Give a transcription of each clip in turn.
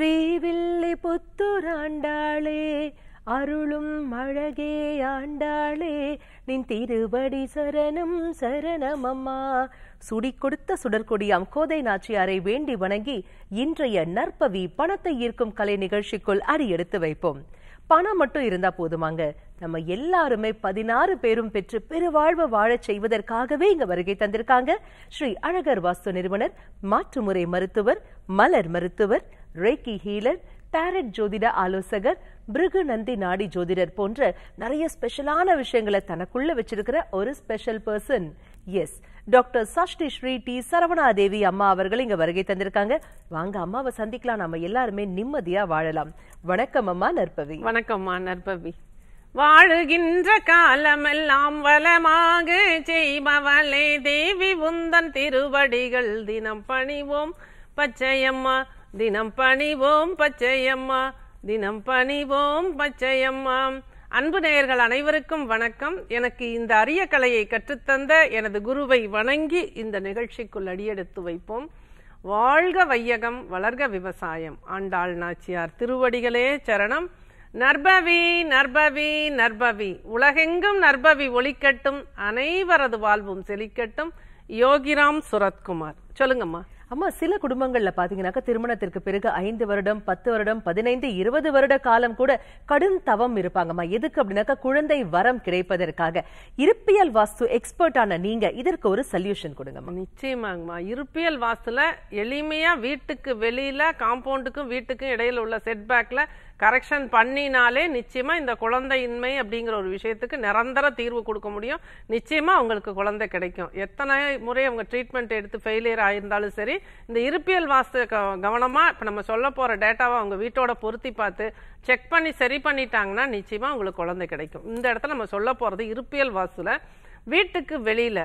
ஸ்ரீவில்லி புத்துராண்டாளே அருளும் அழகே ஆண்டாளே நின் திருவடி சரணம் சரணமம்மா சுடி கொடுத்த சுடற்கொடியாம் கோதை நாச்சியாரை வேண்டி வணங்கி இன்றைய நற்பவி பணத்தை ஈர்க்கும் கலை நிகழ்ச்சிக்குள் அடியெடுத்து வைப்போம் பணம் மட்டும் இருந்தா போதுமாங்க நம்ம எல்லாருமே பதினாறு பேரும் பெற்று பெருவாழ்வு வாழச் செய்வதற்காகவே இங்க வருகை தந்திருக்காங்க ஸ்ரீ அழகர் வாஸ்து நிறுவனர் மாற்றுமுறை மருத்துவர் மலர் மருத்துவர் ரேக்கி ஹீலர் பேரட் ஜோதிட ஆலோசகர் பிருகு நந்தி நாடி ஜோதிடர் போன்ற நிறைய ஸ்பெஷலான விஷயங்களை தனக்குள்ள வச்சிருக்கிற ஒரு special person S doctor Sashti Sri T Saravana Devi Amma அவர்கள் இங்க வருகை தந்திருக்காங்க வாங்க அம்மாவை சந்திக்கலாம் நம்ம எல்லாருமே நிம்மதியா வாழலாம் வணக்கம் அம்மா நற்பவி வணக்கம்மா நற்பவி வாழுகின்ற காலமெல்லாம் வளமாக செய்பவளே தேவி உந்தன் திருவடிகள் தினம் பணிவோம் பச்சையம்மா தினம் பணிவோம் பச்சையம்மா தினம் பணிவோம் பச்சையம்மா அன்பு நேயர்கள் அனைவருக்கும் வணக்கம் எனக்கு இந்த அரிய கலையை கற்றுத்தந்த எனது குருவை வணங்கி இந்த நிகழ்ச்சிக்குள் அடியெடுத்து வைப்போம் வாழ்க வையகம் வளர்க விவசாயம் ஆண்டாள் நாச்சியார் திருவடிகளே சரணம் நர்பவி நர்பவி நர்பவி உலகெங்கும் நர்பவி ஒழிக்கட்டும் அனைவரது வாழ்வும் செழிக்கட்டும் யோகிராம் சுரத்குமார் சொல்லுங்கம்மா அம்மா சில குடும்பங்கள்ல பாத்தீங்கன்னாக்கா திருமணத்திற்கு பிறகு ஐந்து வருடம் பத்து வருடம் பதினைந்து இருபது வருட காலம் கூட கடும் தவம் இருப்பாங்கம்மா எதுக்கு அப்படின்னாக்கா குழந்தை வரம் கிடைப்பதற்காக இருப்பியல் வாஸ்து ஆன நீங்க இதற்கு ஒரு சொல்யூஷன் கொடுங்கம்மா நிச்சயமாங்கம்மா இருப்பியல் வாஸ்துல எளிமையா வீட்டுக்கு வெளியில காம்பவுண்டுக்கும் வீட்டுக்கும் இடையில உள்ள செட்பேக்ல கரெக்ஷன் பண்ணினாலே நிச்சயமாக இந்த குழந்தையின்மை அப்படிங்கிற ஒரு விஷயத்துக்கு நிரந்தர தீர்வு கொடுக்க முடியும் நிச்சயமாக அவங்களுக்கு குழந்தை கிடைக்கும் எத்தனை முறை அவங்க ட்ரீட்மெண்ட் எடுத்து ஃபெயிலியர் ஆயிருந்தாலும் சரி இந்த இருப்பியல் வாஸ்து கவனமாக இப்போ நம்ம சொல்ல போகிற டேட்டாவை அவங்க வீட்டோட பொருத்தி பார்த்து செக் பண்ணி சரி பண்ணிட்டாங்கன்னா நிச்சயமாக அவங்களுக்கு குழந்தை கிடைக்கும் இந்த இடத்துல நம்ம சொல்ல போகிறது இருப்பியல் வாஸ்துல வீட்டுக்கு வெளியில்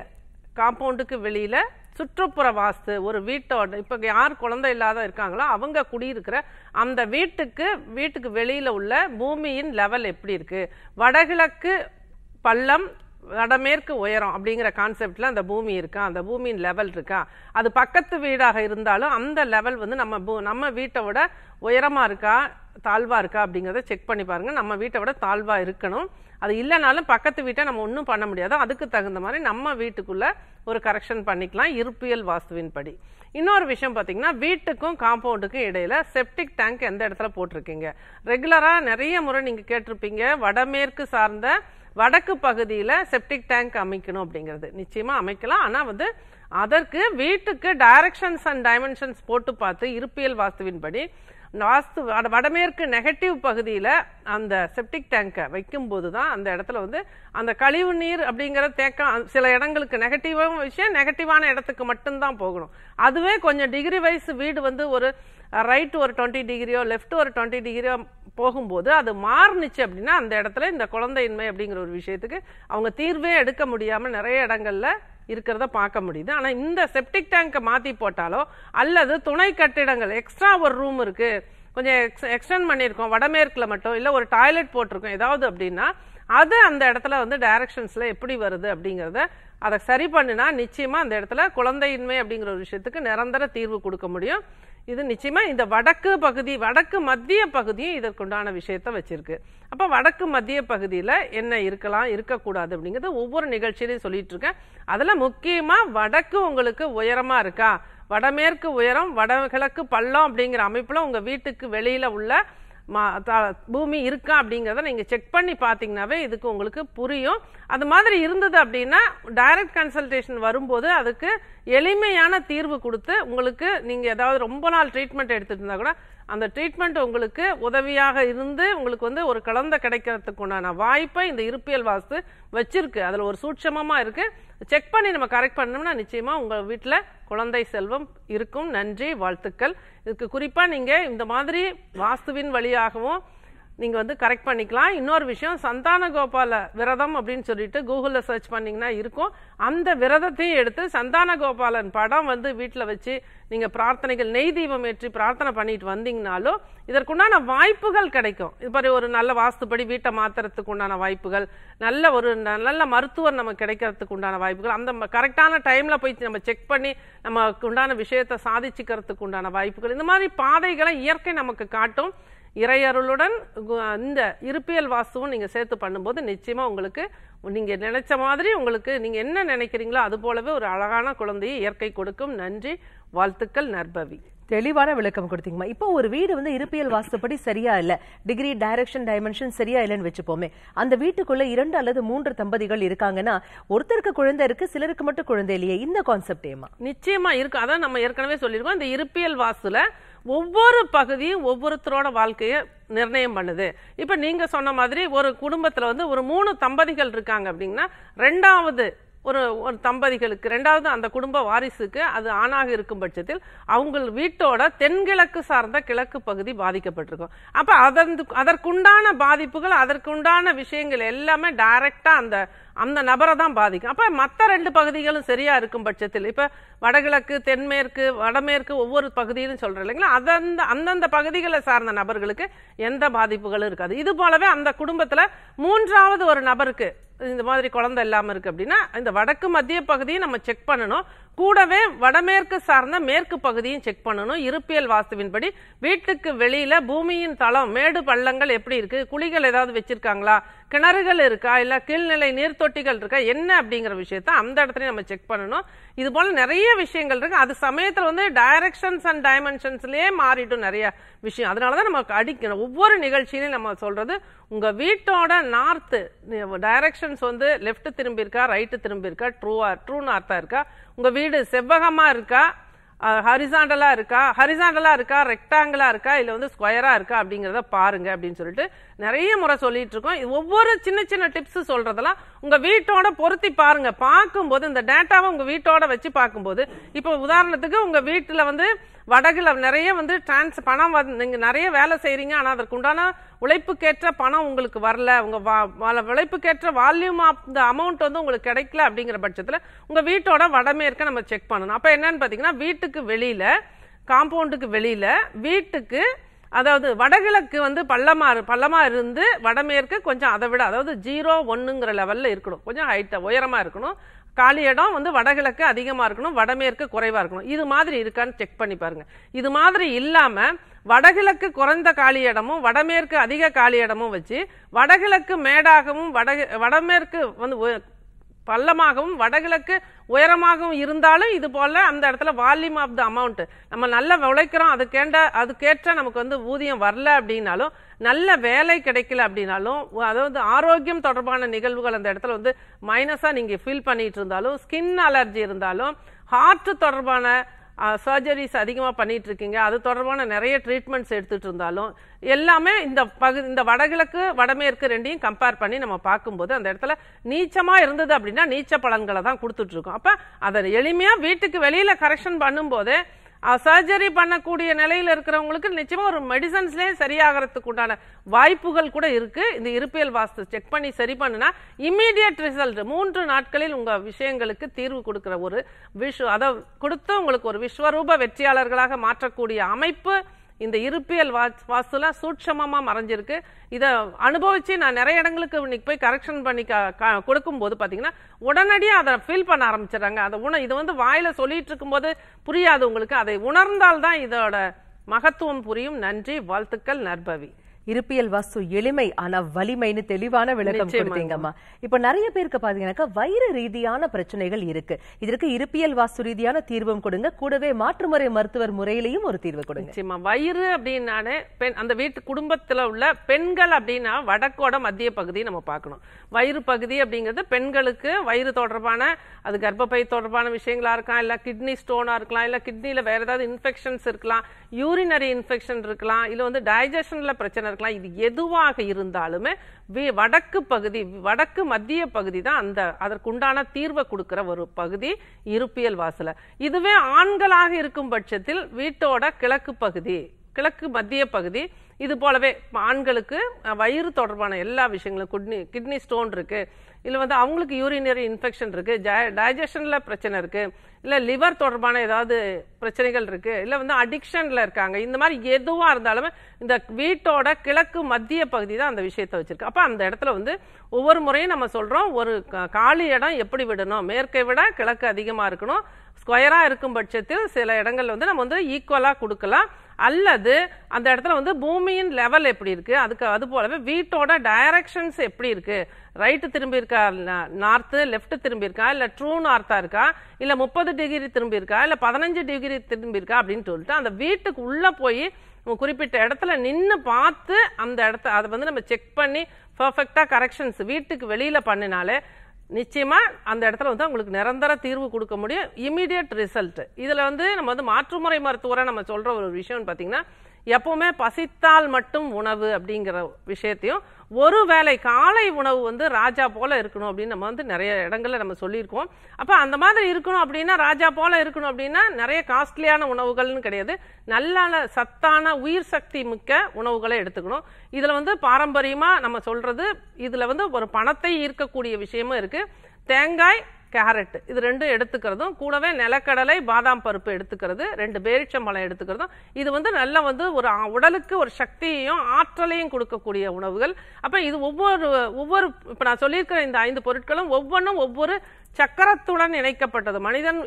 காம்பவுண்டுக்கு வெளியில் சுற்றுப்புற வாஸ்து ஒரு வீட்டோட இப்போ யார் குழந்தை இல்லாத இருக்காங்களோ அவங்க குடியிருக்கிற அந்த வீட்டுக்கு வீட்டுக்கு வெளியில் உள்ள பூமியின் லெவல் எப்படி இருக்குது வடகிழக்கு பள்ளம் வடமேற்கு உயரம் அப்படிங்கிற கான்செப்டில் அந்த பூமி இருக்கா அந்த பூமியின் லெவல் இருக்கா அது பக்கத்து வீடாக இருந்தாலும் அந்த லெவல் வந்து நம்ம பூ நம்ம வீட்டை விட உயரமாக இருக்கா தாழ்வாக இருக்கா அப்படிங்கிறத செக் பண்ணி பாருங்கள் நம்ம வீட்டை விட தாழ்வாக இருக்கணும் அது இல்லைனாலும் பக்கத்து வீட்டை நம்ம ஒன்றும் பண்ண முடியாது அதுக்கு தகுந்த மாதிரி நம்ம வீட்டுக்குள்ளே ஒரு கரெக்ஷன் பண்ணிக்கலாம் இருப்பியல் வாஸ்துவின் படி இன்னொரு விஷயம் பார்த்தீங்கன்னா வீட்டுக்கும் காம்பவுண்டுக்கும் இடையில செப்டிக் டேங்க் எந்த இடத்துல போட்டிருக்கீங்க ரெகுலராக நிறைய முறை நீங்கள் கேட்டிருப்பீங்க வடமேற்கு சார்ந்த வடக்கு பகுதியில் செப்டிக் டேங்க் அமைக்கணும் அப்படிங்கிறது நிச்சயமாக அமைக்கலாம் ஆனால் வந்து அதற்கு வீட்டுக்கு டைரக்ஷன்ஸ் அண்ட் டைமென்ஷன்ஸ் போட்டு பார்த்து இருப்பியல் வாஸ்துவின்படி வாஸ்து வடமேற்கு நெகட்டிவ் பகுதியில் அந்த செப்டிக் டேங்கை வைக்கும்போது தான் அந்த இடத்துல வந்து அந்த கழிவு நீர் அப்படிங்கிற தேக்கம் சில இடங்களுக்கு நெகட்டிவான விஷயம் நெகட்டிவான இடத்துக்கு மட்டும்தான் போகணும் அதுவே கொஞ்சம் டிகிரி வைஸ் வீடு வந்து ஒரு ரைட் ஒரு டுவெண்ட்டி டிகிரியோ லெஃப்ட் ஒரு டுவெண்ட்டி டிகிரியோ போகும்போது அது மாறுனுச்சு அப்படின்னா அந்த இடத்துல இந்த குழந்தையின்மை அப்படிங்கிற ஒரு விஷயத்துக்கு அவங்க தீர்வே எடுக்க முடியாமல் நிறைய இடங்களில் இருக்கிறத பார்க்க முடியுது ஆனால் இந்த செப்டிக் டேங்கை மாற்றி போட்டாலோ அல்லது துணை கட்டிடங்கள் எக்ஸ்ட்ரா ஒரு ரூம் இருக்குது கொஞ்சம் எக்ஸ் எக்ஸ்டெண்ட் பண்ணியிருக்கோம் வடமேற்கில் மட்டும் இல்லை ஒரு டாய்லெட் போட்டிருக்கோம் ஏதாவது அப்படின்னா அது அந்த இடத்துல வந்து டைரக்ஷன்ஸில் எப்படி வருது அப்படிங்கிறத அதை சரி பண்ணினா நிச்சயமாக அந்த இடத்துல குழந்தையின்மை அப்படிங்கிற ஒரு விஷயத்துக்கு நிரந்தர தீர்வு கொடுக்க முடியும் இது நிச்சயமாக இந்த வடக்கு பகுதி வடக்கு மத்திய பகுதியும் இதற்குண்டான விஷயத்த வச்சிருக்கு அப்போ வடக்கு மத்திய பகுதியில் என்ன இருக்கலாம் இருக்கக்கூடாது அப்படிங்கிறது ஒவ்வொரு நிகழ்ச்சியிலையும் சொல்லிட்டு இருக்கேன் அதில் முக்கியமாக வடக்கு உங்களுக்கு உயரமாக இருக்கா வடமேற்கு உயரம் வடகிழக்கு பள்ளம் அப்படிங்கிற அமைப்பில் உங்கள் வீட்டுக்கு வெளியில் உள்ள மா பூமி இருக்கா அப்படிங்கிறத நீங்கள் செக் பண்ணி பார்த்தீங்கன்னாவே இதுக்கு உங்களுக்கு புரியும் அது மாதிரி இருந்தது அப்படின்னா டைரக்ட் கன்சல்டேஷன் வரும்போது அதுக்கு எளிமையான தீர்வு கொடுத்து உங்களுக்கு நீங்கள் ஏதாவது ரொம்ப நாள் ட்ரீட்மெண்ட் எடுத்துகிட்டு இருந்தால் கூட அந்த ட்ரீட்மெண்ட் உங்களுக்கு உதவியாக இருந்து உங்களுக்கு வந்து ஒரு கலந்த கிடைக்கிறதுக்கு உண்டான வாய்ப்பை இந்த இருப்பியல் வாஸ்து வச்சிருக்கு அதில் ஒரு சூட்சமமாக இருக்குது செக் பண்ணி நம்ம கரெக்ட் பண்ணோம்னா நிச்சயமாக உங்கள் வீட்டில் குழந்தை செல்வம் இருக்கும் நன்றி வாழ்த்துக்கள் இதுக்கு குறிப்பாக நீங்கள் இந்த மாதிரி வாஸ்துவின் வழியாகவும் நீங்கள் வந்து கரெக்ட் பண்ணிக்கலாம் இன்னொரு விஷயம் சந்தான கோபால விரதம் அப்படின்னு சொல்லிட்டு கூகுளில் சர்ச் பண்ணிங்கன்னா இருக்கும் அந்த விரதத்தையும் எடுத்து சந்தான கோபாலன் படம் வந்து வீட்டில் வச்சு நீங்கள் பிரார்த்தனைகள் நெய் தீபம் ஏற்றி பிரார்த்தனை பண்ணிட்டு வந்தீங்கனாலும் இதற்குண்டான வாய்ப்புகள் கிடைக்கும் இது மாதிரி ஒரு நல்ல வாஸ்துப்படி வீட்டை மாத்துறதுக்கு உண்டான வாய்ப்புகள் நல்ல ஒரு நல்ல மருத்துவர் நம்ம கிடைக்கிறதுக்கு உண்டான வாய்ப்புகள் அந்த கரெக்டான டைமில் போய் நம்ம செக் பண்ணி நமக்கு உண்டான விஷயத்தை சாதிச்சுக்கிறதுக்கு உண்டான வாய்ப்புகள் இந்த மாதிரி பாதைகளை இயற்கை நமக்கு காட்டும் இறையருளுடன் இந்த இருப்பியல் வாஸ்துவும் நீங்கள் சேர்த்து பண்ணும்போது நிச்சயமாக உங்களுக்கு நீங்கள் நினைச்ச மாதிரி உங்களுக்கு நீங்கள் என்ன நினைக்கிறீங்களோ அது போலவே ஒரு அழகான குழந்தையை இயற்கை கொடுக்கும் நன்றி வாழ்த்துக்கள் நற்பவி தெளிவான விளக்கம் கொடுத்தீங்கம்மா இப்போ ஒரு வீடு வந்து இருப்பியல் வாஸ்துப்படி சரியா இல்லை டிகிரி டைரக்ஷன் டைமென்ஷன் சரியா இல்லைன்னு வச்சுப்போமே அந்த வீட்டுக்குள்ள இரண்டு அல்லது மூன்று தம்பதிகள் இருக்காங்கன்னா ஒருத்தருக்கு குழந்தை இருக்கு சிலருக்கு மட்டும் குழந்தை இல்லையே இந்த கான்செப்ட் ஏமா நிச்சயமா இருக்கு அதான் நம்ம ஏற்கனவே சொல்லியிருக்கோம் இந்த இருப்பியல் வாசுல ஒவ்வொரு பகுதியும் ஒவ்வொருத்தரோட வாழ்க்கையை நிர்ணயம் பண்ணுது இப்போ நீங்கள் சொன்ன மாதிரி ஒரு குடும்பத்தில் வந்து ஒரு மூணு தம்பதிகள் இருக்காங்க அப்படின்னா ரெண்டாவது ஒரு ஒரு தம்பதிகளுக்கு ரெண்டாவது அந்த குடும்ப வாரிசுக்கு அது ஆணாக இருக்கும் பட்சத்தில் அவங்க வீட்டோட தென்கிழக்கு சார்ந்த கிழக்கு பகுதி பாதிக்கப்பட்டிருக்கும் அப்போ அதற்கு அதற்குண்டான பாதிப்புகள் அதற்குண்டான விஷயங்கள் எல்லாமே டைரக்டாக அந்த அந்த நபரை தான் பாதிக்கும் அப்போ மற்ற ரெண்டு பகுதிகளும் சரியாக இருக்கும் பட்சத்தில் இப்போ வடகிழக்கு தென்மேற்கு வடமேற்கு ஒவ்வொரு பகுதியிலும் சொல்கிறோம் இல்லைங்களா அந்தந்த அந்தந்த பகுதிகளை சார்ந்த நபர்களுக்கு எந்த பாதிப்புகளும் இருக்காது இது போலவே அந்த குடும்பத்தில் மூன்றாவது ஒரு நபருக்கு இந்த மாதிரி குழந்தை இல்லாமல் இருக்குது அப்படின்னா இந்த வடக்கு மத்திய பகுதியை நம்ம செக் பண்ணணும் கூடவே வடமேற்கு சார்ந்த மேற்கு பகுதியும் செக் பண்ணணும் இருப்பியல் வாஸ்துவின்படி வீட்டுக்கு வெளியில பூமியின் தளம் மேடு பள்ளங்கள் எப்படி இருக்கு குழிகள் ஏதாவது வச்சிருக்காங்களா கிணறுகள் இருக்கா இல்ல கீழ்நிலை நீர்த்தொட்டிகள் இருக்கா என்ன அப்படிங்கிற விஷயத்த அந்த இடத்துல நம்ம செக் பண்ணணும் இது போல நிறைய விஷயங்கள் இருக்கு அது சமயத்தில் வந்து டைரக்ஷன்ஸ் அண்ட் டைமென்ஷன்ஸ்லயே மாறிட்டும் நிறைய விஷயம் அதனாலதான் நமக்கு அடிக்கணும் ஒவ்வொரு நிகழ்ச்சியிலையும் நம்ம சொல்றது உங்க வீட்டோட நார்த்து டைரக்ஷன்ஸ் வந்து திரும்பி திரும்பியிருக்கா ரைட்டு இருக்கா ட்ரூ ட்ரூ நார்த்தா இருக்கா உங்க வீடு செவ்வகமா இருக்கா ஹரிசாண்டலாக இருக்கா ஹரிசாண்டலாக இருக்கா ரெக்டாங்கிளாக இருக்கா இல்லை வந்து ஸ்கொயராக இருக்கா அப்படிங்கிறத பாருங்க அப்படின்னு சொல்லிட்டு நிறைய முறை சொல்லிட்டு இருக்கோம் ஒவ்வொரு சின்ன சின்ன டிப்ஸ் சொல்றதெல்லாம் உங்கள் வீட்டோட பொருத்தி பாருங்க பார்க்கும்போது இந்த டேட்டாவை உங்கள் வீட்டோட வச்சு பார்க்கும்போது இப்போ உதாரணத்துக்கு உங்கள் வீட்டில் வந்து வடகில் நிறைய வந்து டிரான்ஸ் பணம் நீங்கள் நிறைய வேலை செய்கிறீங்க ஆனால் அதற்குண்டான உழைப்புக்கேற்ற பணம் உங்களுக்கு வரல உங்கள் உழைப்புக்கேற்ற வால்யூம் ஆஃப் இந்த அமௌண்ட் வந்து உங்களுக்கு கிடைக்கல அப்படிங்கிற பட்சத்தில் உங்கள் வீட்டோட வடமேற்க நம்ம செக் பண்ணணும் அப்போ என்னன்னு பார்த்தீங்கன்னா வீட்டுக்கு வெளியில் காம்பவுண்டுக்கு வெளியில் வீட்டுக்கு அதாவது வடகிழக்கு வந்து பள்ளமா பள்ளமா இருந்து வடமேற்கு கொஞ்சம் அதை விட அதாவது ஜீரோ ஒன்றுங்கிற லெவலில் இருக்கணும் கொஞ்சம் ஹைட்டாக உயரமாக இருக்கணும் காலி இடம் வந்து வடகிழக்கு அதிகமாக இருக்கணும் வடமேற்கு குறைவாக இருக்கணும் இது மாதிரி இருக்கான்னு செக் பண்ணி பாருங்கள் இது மாதிரி இல்லாமல் வடகிழக்கு குறைந்த காலி இடமும் வடமேற்கு அதிக காலி இடமும் வச்சு வடகிழக்கு மேடாகவும் வட வடமேற்கு வந்து பள்ளமாகவும் வடகிழக்கு உயரமாகவும் இருந்தாலும் இது போல அந்த இடத்துல வால்யூம் ஆஃப் த அமௌண்ட் நம்ம நல்லா உழைக்கிறோம் அதுக்கேண்ட அதுக்கேற்ற நமக்கு வந்து ஊதியம் வரல அப்படின்னாலும் நல்ல வேலை கிடைக்கல அப்படின்னாலும் அதாவது ஆரோக்கியம் தொடர்பான நிகழ்வுகள் அந்த இடத்துல வந்து மைனஸாக நீங்கள் ஃபீல் பண்ணிட்டு இருந்தாலும் ஸ்கின் அலர்ஜி இருந்தாலும் ஹார்ட் தொடர்பான சர்ஜரிஸ் அதிகமாக பண்ணிகிட்ருக்கீங்க அது தொடர்பான நிறைய ட்ரீட்மெண்ட்ஸ் எடுத்துகிட்டு இருந்தாலும் எல்லாமே இந்த பகு இந்த வடகிழக்கு வடமேற்கு ரெண்டையும் கம்பேர் பண்ணி நம்ம பார்க்கும்போது அந்த இடத்துல நீச்சமாக இருந்தது அப்படின்னா நீச்ச பலன்களை தான் கொடுத்துட்ருக்கோம் அப்போ அதை எளிமையாக வீட்டுக்கு வெளியில் கரெக்ஷன் பண்ணும்போதே சர்ஜரி பண்ணக்கூடிய நிலையில் இருக்கிறவங்களுக்கு நிச்சயமாக ஒரு மெடிசன்ஸ்லேயே சரியாகிறதுக்கு உண்டான வாய்ப்புகள் கூட இருக்கு இந்த இருப்பியல் வாஸ்து செக் பண்ணி சரி பண்ணுனா இம்மீடியட் ரிசல்ட் மூன்று நாட்களில் உங்க விஷயங்களுக்கு தீர்வு கொடுக்கிற ஒரு விஷ் அதை கொடுத்து உங்களுக்கு ஒரு விஸ்வரூப வெற்றியாளர்களாக மாற்றக்கூடிய அமைப்பு இந்த இருப்பியல் வா வாஸ்துல சூட்சமமாக மறைஞ்சிருக்கு இதை அனுபவித்து நான் நிறைய இடங்களுக்கு இன்னைக்கு போய் கரெக்ஷன் பண்ணி கொடுக்கும்போது பார்த்தீங்கன்னா உடனடியாக அதை ஃபீல் பண்ண ஆரம்பிச்சிடுறாங்க அதை உண இதை வந்து வாயில் சொல்லிட்டு இருக்கும்போது புரியாது உங்களுக்கு அதை உணர்ந்தால்தான் இதோட மகத்துவம் புரியும் நன்றி வாழ்த்துக்கள் நற்பவி இருப்பியல் வாஸ்து எளிமை ஆனா வலிமைன்னு தெளிவான விளக்கம் கொடுத்தீங்கம்மா இப்ப நிறைய பேருக்கு பாத்தீங்கன்னாக்கா வைர ரீதியான பிரச்சனைகள் இருக்கு இதற்கு இருப்பியல் வாஸ்து ரீதியான தீர்வும் கொடுங்க கூடவே மாற்றுமுறை மருத்துவர் முறையிலையும் ஒரு தீர்வு கொடுங்க நிச்சயமா வயிறு அப்படின்னாலே பெண் அந்த வீட்டு குடும்பத்துல உள்ள பெண்கள் அப்படின்னா வடக்கோட மத்திய பகுதி நம்ம பார்க்கணும் வயிறு பகுதி அப்படிங்கிறது பெண்களுக்கு வயிறு தொடர்பான அது கர்ப்பப்பை தொடர்பான விஷயங்களா இருக்கலாம் இல்ல கிட்னி ஸ்டோனா இருக்கலாம் இல்ல கிட்னில வேற ஏதாவது இன்ஃபெக்ஷன்ஸ் இருக்கலாம் யூரினரி இன்ஃபெக்ஷன் இருக்கலாம் இல்ல வந்து டைஜஷன்ல பிரச்சனை இருக்கலாம் இது எதுவாக இருந்தாலுமே வடக்கு பகுதி வடக்கு மத்திய பகுதி தான் அந்த அதற்குண்டான தீர்வை கொடுக்கிற ஒரு பகுதி இருப்பியல் வாசலை இதுவே ஆண்களாக இருக்கும் பட்சத்தில் வீட்டோட கிழக்கு பகுதி கிழக்கு மத்திய பகுதி இது போலவே ஆண்களுக்கு வயிறு தொடர்பான எல்லா விஷயங்களும் கிட்னி கிட்னி ஸ்டோன் இருக்குது இல்லை வந்து அவங்களுக்கு யூரினரி இன்ஃபெக்ஷன் இருக்குது டைஜஷனில் பிரச்சனை இருக்குது இல்லை லிவர் தொடர்பான ஏதாவது பிரச்சனைகள் இருக்குது இல்லை வந்து அடிக்ஷனில் இருக்காங்க இந்த மாதிரி எதுவாக இருந்தாலுமே இந்த வீட்டோட கிழக்கு மத்திய பகுதி தான் அந்த விஷயத்தை வச்சுருக்கு அப்போ அந்த இடத்துல வந்து ஒவ்வொரு முறையும் நம்ம சொல்கிறோம் ஒரு காலி இடம் எப்படி விடணும் மேற்கை விட கிழக்கு அதிகமாக இருக்கணும் ஸ்கொயராக இருக்கும் பட்சத்தில் சில இடங்கள் வந்து நம்ம வந்து ஈக்குவலாக கொடுக்கலாம் அல்லது அந்த இடத்துல வந்து பூமியின் லெவல் எப்படி இருக்குது அதுக்கு அது போலவே வீட்டோட டைரக்ஷன்ஸ் எப்படி இருக்குது ரைட்டு திரும்பியிருக்கா நார்த்து லெஃப்ட் திரும்பியிருக்கா இல்லை ட்ரூ நார்த்தாக இருக்கா இல்லை முப்பது டிகிரி திரும்பியிருக்கா இல்லை பதினஞ்சு டிகிரி திரும்பியிருக்கா அப்படின்னு சொல்லிட்டு அந்த வீட்டுக்கு உள்ளே போய் குறிப்பிட்ட இடத்துல நின்று பார்த்து அந்த இடத்த அதை வந்து நம்ம செக் பண்ணி பர்ஃபெக்டாக கரெக்ஷன்ஸ் வீட்டுக்கு வெளியில் பண்ணினாலே நிச்சயமாக அந்த இடத்துல வந்து அவங்களுக்கு நிரந்தர தீர்வு கொடுக்க முடியும் இமீடியட் ரிசல்ட் இதில் வந்து நம்ம வந்து மாற்றுமுறை மருத்துவரை நம்ம சொல்கிற ஒரு விஷயம்னு பார்த்தீங்கன்னா எப்பவுமே பசித்தால் மட்டும் உணவு அப்படிங்கிற விஷயத்தையும் ஒரு வேளை காலை உணவு வந்து ராஜா போல இருக்கணும் அப்படின்னு நம்ம வந்து நிறைய இடங்கள்ல நம்ம சொல்லியிருக்கோம் அப்போ அந்த மாதிரி இருக்கணும் அப்படின்னா ராஜா போல இருக்கணும் அப்படின்னா நிறைய காஸ்ட்லியான உணவுகள்னு கிடையாது நல்ல சத்தான உயிர் சக்தி மிக்க உணவுகளை எடுத்துக்கணும் இதில் வந்து பாரம்பரியமாக நம்ம சொல்றது இதில் வந்து ஒரு பணத்தை ஈர்க்கக்கூடிய விஷயமும் இருக்கு தேங்காய் கேரட் இது ரெண்டும் எடுத்துக்கிறதும் கூடவே நிலக்கடலை பாதாம் பருப்பு எடுத்துக்கிறது ரெண்டு பேரிச்சம்பழம் எடுத்துக்கிறதும் இது வந்து நல்லா வந்து ஒரு உடலுக்கு ஒரு சக்தியையும் ஆற்றலையும் கொடுக்கக்கூடிய உணவுகள் அப்போ இது ஒவ்வொரு ஒவ்வொரு இப்போ நான் சொல்லியிருக்கிற இந்த ஐந்து பொருட்களும் ஒவ்வொன்றும் ஒவ்வொரு சக்கரத்துடன் இணைக்கப்பட்டது மனிதன்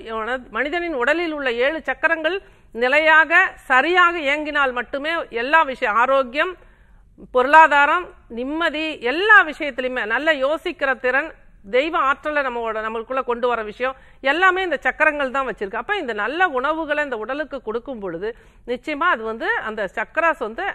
மனிதனின் உடலில் உள்ள ஏழு சக்கரங்கள் நிலையாக சரியாக இயங்கினால் மட்டுமே எல்லா விஷயம் ஆரோக்கியம் பொருளாதாரம் நிம்மதி எல்லா விஷயத்திலையுமே நல்ல யோசிக்கிற திறன் தெய்வ ஆற்றலை நம்மளோட நம்மளுக்குள்ளே கொண்டு வர விஷயம் எல்லாமே இந்த சக்கரங்கள் தான் வச்சுருக்கு அப்போ இந்த நல்ல உணவுகளை இந்த உடலுக்கு கொடுக்கும் பொழுது நிச்சயமாக அது வந்து அந்த சக்கராஸ் வந்து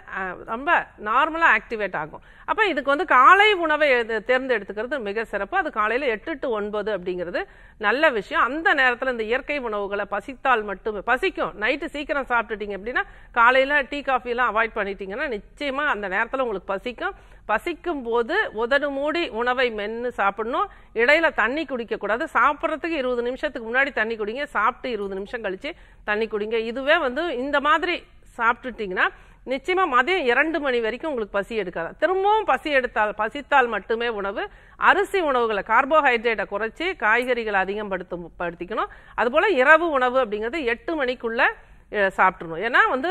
ரொம்ப நார்மலாக ஆக்டிவேட் ஆகும் அப்போ இதுக்கு வந்து காலை உணவை தேர்ந்தெடுத்துக்கிறது மிக சிறப்பு அது காலையில் எட்டு டு ஒன்பது அப்படிங்கிறது நல்ல விஷயம் அந்த நேரத்தில் இந்த இயற்கை உணவுகளை பசித்தால் மட்டுமே பசிக்கும் நைட்டு சீக்கிரம் சாப்பிட்டுட்டீங்க அப்படின்னா காலையில் டீ காஃபிலாம் அவாய்ட் பண்ணிட்டீங்கன்னா நிச்சயமாக அந்த நேரத்தில் உங்களுக்கு பசிக்கும் பசிக்கும் போது உதடு மூடி உணவை மென்று சாப்பிடணும் இடையில தண்ணி குடிக்கக்கூடாது சாப்பிட்றதுக்கு இருபது நிமிஷத்துக்கு முன்னாடி தண்ணி குடிங்க சாப்பிட்டு இருபது நிமிஷம் கழித்து தண்ணி குடிங்க இதுவே வந்து இந்த மாதிரி சாப்பிட்டுட்டிங்கன்னா நிச்சயமாக மதியம் இரண்டு மணி வரைக்கும் உங்களுக்கு பசி எடுக்காது திரும்பவும் பசி எடுத்தால் பசித்தால் மட்டுமே உணவு அரிசி உணவுகளை கார்போஹைட்ரேட்டை குறைச்சி காய்கறிகளை அதிகம் படுத்தும் படுத்திக்கணும் அதுபோல் இரவு உணவு அப்படிங்கிறது எட்டு மணிக்குள்ளே சாப்பிட்றணும் ஏன்னா வந்து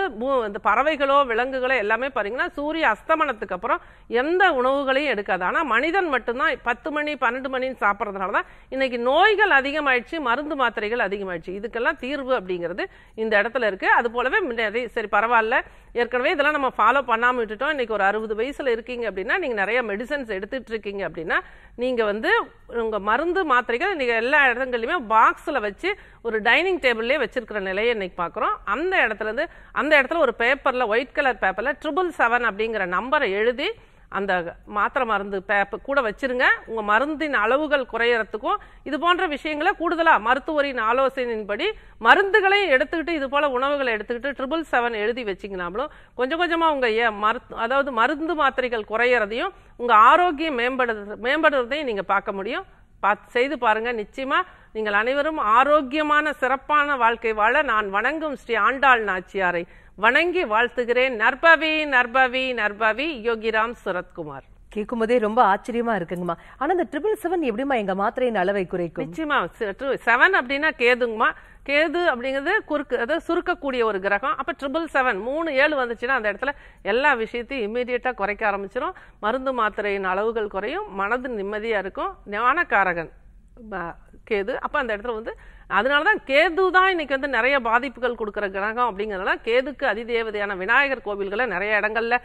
இந்த பறவைகளோ விலங்குகளோ எல்லாமே பாருங்கன்னா சூரிய அஸ்தமனத்துக்கு அப்புறம் எந்த உணவுகளையும் எடுக்காது ஆனால் மனிதன் மட்டும்தான் பத்து மணி பன்னெண்டு மணின்னு சாப்பிட்றதுனால தான் இன்னைக்கு நோய்கள் அதிகமாயிடுச்சு மருந்து மாத்திரைகள் அதிகமாயிடுச்சு இதுக்கெல்லாம் தீர்வு அப்படிங்கிறது இந்த இடத்துல இருக்குது அது போலவே நிறைய சரி பரவாயில்ல ஏற்கனவே இதெல்லாம் நம்ம ஃபாலோ பண்ணாமல் விட்டுட்டோம் இன்னைக்கு ஒரு அறுபது வயசில் இருக்கீங்க அப்படின்னா நீங்கள் நிறைய மெடிசன்ஸ் எடுத்துகிட்டு இருக்கீங்க அப்படின்னா நீங்கள் வந்து உங்கள் மருந்து மாத்திரைகள் நீங்கள் எல்லா இடங்கள்லையுமே பாக்ஸில் வச்சு ஒரு டைனிங் டேபிள்லேயே வச்சிருக்கிற நிலையை இன்னைக்கு பார்க்குறோம் அந்த இடத்துலேருந்து அந்த இடத்துல ஒரு பேப்பரில் ஒயிட் கலர் பேப்பரில் ட்ரிபிள் செவன் அப்படிங்கிற நம்பரை எழுதி அந்த மாத்திரை மருந்து பேப்ப கூட வச்சிருங்க உங்கள் மருந்தின் அளவுகள் குறையறதுக்கும் இது போன்ற விஷயங்களை கூடுதலாக மருத்துவரின் ஆலோசனையின்படி மருந்துகளையும் எடுத்துக்கிட்டு இது போல் உணவுகளை எடுத்துக்கிட்டு ட்ரிபிள் செவன் எழுதி வச்சிங்கனாலும் கொஞ்சம் கொஞ்சமாக உங்கள் ஏ மருத்து அதாவது மருந்து மாத்திரைகள் குறையிறதையும் உங்கள் ஆரோக்கியம் மேம்படுறது மேம்படுறதையும் நீங்கள் பார்க்க முடியும் பார்த்து செய்து பாருங்கள் நிச்சயமாக நீங்கள் அனைவரும் ஆரோக்கியமான சிறப்பான வாழ்க்கை வாழ நான் வணங்கும் ஸ்ரீ ஆண்டாள் நாச்சியாரை வணங்கி வாழ்த்துகிறேன் நர்பவி நர்பவி நர்பவி யோகிராம் சுரத்குமார் கேட்கும் போதே ரொம்ப ஆச்சரியமா இருக்குங்கம்மா ஆனா இந்த ட்ரிபிள் செவன் எப்படிமா எங்க மாத்திரையின் அளவை குறைக்கும் நிச்சயமா செவன் அப்படின்னா கேதுங்கம்மா கேது அப்படிங்கிறது குறுக்கு அதாவது சுருக்கக்கூடிய ஒரு கிரகம் அப்போ ட்ரிபிள் செவன் மூணு ஏழு வந்துச்சுன்னா அந்த இடத்துல எல்லா விஷயத்தையும் இம்மீடியட்டாக குறைக்க ஆரம்பிச்சிடும் மருந்து மாத்திரையின் அளவுகள் குறையும் மனது நிம்மதியாக இருக்கும் ஞானக்காரகன் கேது அப்போ அந்த இடத்துல வந்து அதனால தான் கேது தான் இன்னைக்கு வந்து நிறைய பாதிப்புகள் கொடுக்குற கிரகம் அப்படிங்கிறதுனால கேதுக்கு அதிதேவதையான விநாயகர் கோவில்களை நிறைய இடங்களில்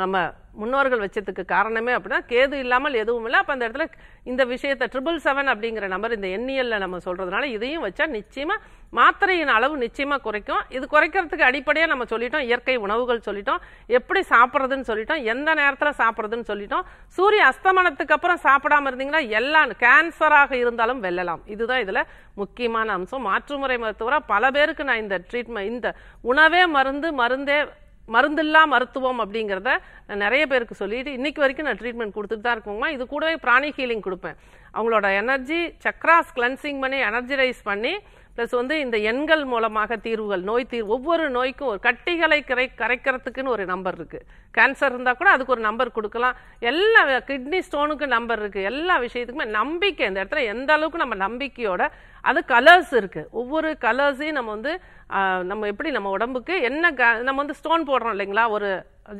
நம்ம முன்னோர்கள் வச்சதுக்கு காரணமே அப்படின்னா கேது இல்லாமல் எதுவும் இல்லை அப்போ அந்த இடத்துல இந்த விஷயத்தை ட்ரிபிள் செவன் அப்படிங்கிற நம்பர் இந்த எண்ணியலில் e நம்ம சொல்கிறதுனால இதையும் வச்சா நிச்சயமாக மாத்திரையின் அளவு நிச்சயமாக குறைக்கும் இது குறைக்கிறதுக்கு அடிப்படையாக நம்ம சொல்லிட்டோம் இயற்கை உணவுகள் சொல்லிட்டோம் எப்படி சாப்பிட்றதுன்னு சொல்லிட்டோம் எந்த நேரத்தில் சாப்பிட்றதுன்னு சொல்லிட்டோம் சூரிய அஸ்தமனத்துக்கு அப்புறம் சாப்பிடாமல் இருந்தீங்கன்னா எல்லாம் கேன்சராக இருந்தாலும் வெல்லலாம் இதுதான் இதில் முக்கியமான அம்சம் மாற்றுமுறை மருத்துவராக பல பேருக்கு நான் இந்த ட்ரீட்மெண்ட் இந்த உணவே மருந்து மருந்தே மருந்தில்லா மருத்துவம் அப்படிங்கிறத நிறைய பேருக்கு சொல்லிட்டு இன்னைக்கு வரைக்கும் நான் ட்ரீட்மெண்ட் கொடுத்துட்டு தான் இருக்கோங்க இது கூடவே பிராணி ஹீலிங் கொடுப்பேன் அவங்களோட எனர்ஜி சக்ராஸ் கிளன்சிங் பண்ணி எனர்ஜிரைஸ் பண்ணி ப்ளஸ் வந்து இந்த எண்கள் மூலமாக தீர்வுகள் நோய் தீர்வு ஒவ்வொரு நோய்க்கும் ஒரு கட்டிகளை கரை கரைக்கிறதுக்குன்னு ஒரு நம்பர் இருக்குது கேன்சர் இருந்தால் கூட அதுக்கு ஒரு நம்பர் கொடுக்கலாம் எல்லா கிட்னி ஸ்டோனுக்கு நம்பர் இருக்குது எல்லா விஷயத்துக்குமே நம்பிக்கை இந்த இடத்துல எந்த அளவுக்கு நம்ம நம்பிக்கையோட அது கலர்ஸ் இருக்குது ஒவ்வொரு கலர்ஸையும் நம்ம வந்து நம்ம எப்படி நம்ம உடம்புக்கு என்ன நம்ம வந்து ஸ்டோன் போடுறோம் இல்லைங்களா ஒரு